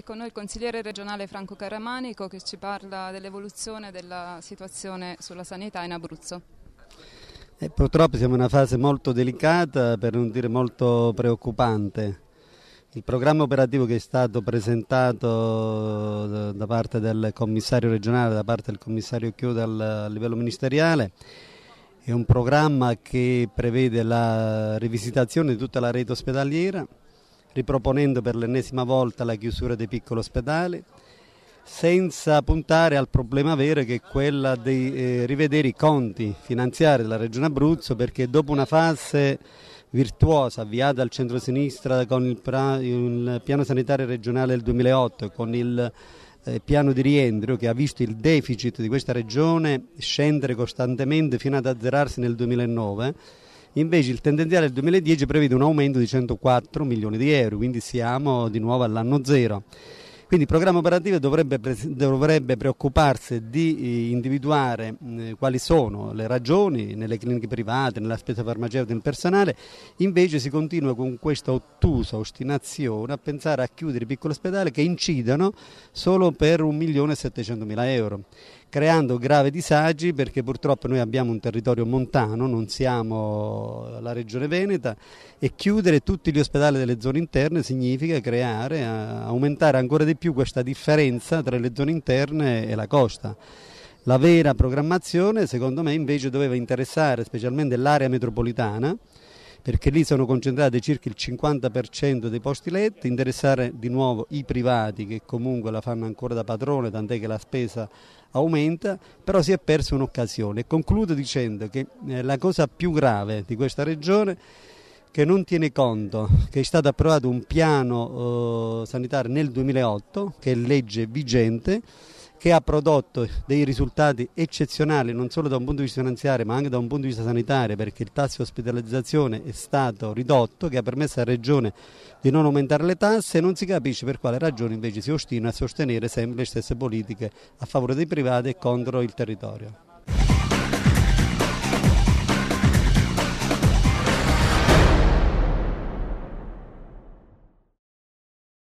È con noi il consigliere regionale Franco Caramanico che ci parla dell'evoluzione della situazione sulla sanità in Abruzzo. E eh, purtroppo siamo in una fase molto delicata, per non dire molto preoccupante. Il programma operativo che è stato presentato eh, da parte del commissario regionale, da parte del commissario Chiude a livello ministeriale, è un programma che prevede la rivisitazione di tutta la rete ospedaliera, riproponendo per l'ennesima volta la chiusura dei piccoli ospedali, senza puntare al problema vero che è quello di eh, rivedere i conti finanziari della Regione Abruzzo perché dopo una fase virtuosa avviata al centro-sinistra con il, il, piano sanitario regionale del 2008 e con il eh, piano di rientro che ha visto il deficit di questa regione scendere costantemente fino ad azzerarsi nel 2009 invece il tendenziale del 2010 prevede un aumento di 104 milioni di euro, quindi siamo di nuovo all'anno zero. Quindi il programma operativo dovrebbe, dovrebbe preoccuparsi di eh, individuare eh, quali sono le ragioni nelle cliniche private, nella spesa farmaceutica, nel personale, invece si continua con questa ottusa ostinazione a pensare a chiudere piccoli ospedali che incidono solo per 1.700.000 euro creando gravi disagi perché purtroppo noi abbiamo un territorio montano, non siamo la regione Veneta e chiudere tutti gli ospedali delle zone interne significa creare, eh, aumentare ancora di più questa differenza tra le zone interne e la costa. La vera programmazione secondo me invece doveva interessare specialmente l'area metropolitana perché lì sono concentrate circa il 50% dei posti letto, interessare di nuovo i privati che comunque la fanno ancora da padrone, tant'è che la spesa aumenta, però si è persa un'occasione. Concludo dicendo che eh, la cosa più grave di questa regione che non tiene conto che è stato approvato un piano eh, sanitario nel 2008, che è legge vigente, che ha prodotto dei risultati eccezionali non solo da un punto di vista finanziario ma anche da un punto di vista sanitario perché il tasso di ospedalizzazione è stato ridotto che ha permesso alla Regione di non aumentare le tasse e non si capisce per quale ragione invece si ostina a sostenere sempre le stesse politiche a favore dei privati e contro il territorio.